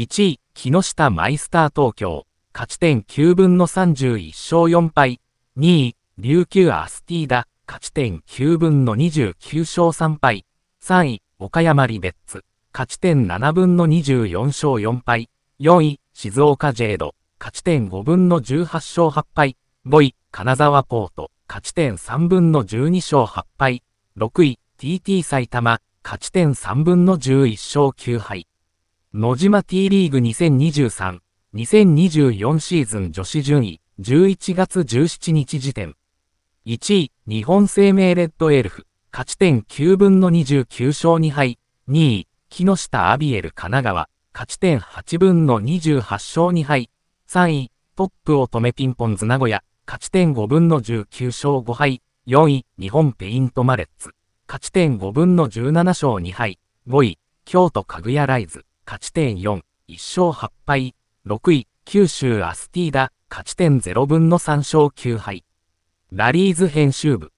1位、木下マイスター東京、勝ち点9分の31勝4敗。2位、琉球アスティーダ、勝ち点9分の29勝3敗。3位、岡山リベッツ、勝ち点7分の24勝4敗。4位、静岡ジェード、勝ち点5分の18勝8敗。5位、金沢ポート、勝ち点3分の12勝8敗。6位、TT 埼玉、勝ち点3分の11勝9敗。野島 T リーグ2023、2024シーズン女子順位、11月17日時点。1位、日本生命レッドエルフ、勝ち点9分の29勝2敗。2位、木下アビエル神奈川、勝ち点8分の28勝2敗。3位、トップを止めピンポンズ名古屋、勝ち点5分の19勝5敗。4位、日本ペイントマレッツ、勝ち点5分の17勝2敗。5位、京都かぐやライズ、勝ち点4、1勝8敗、6位、九州アスティーダ、勝ち点0分の3勝9敗。ラリーズ編集部。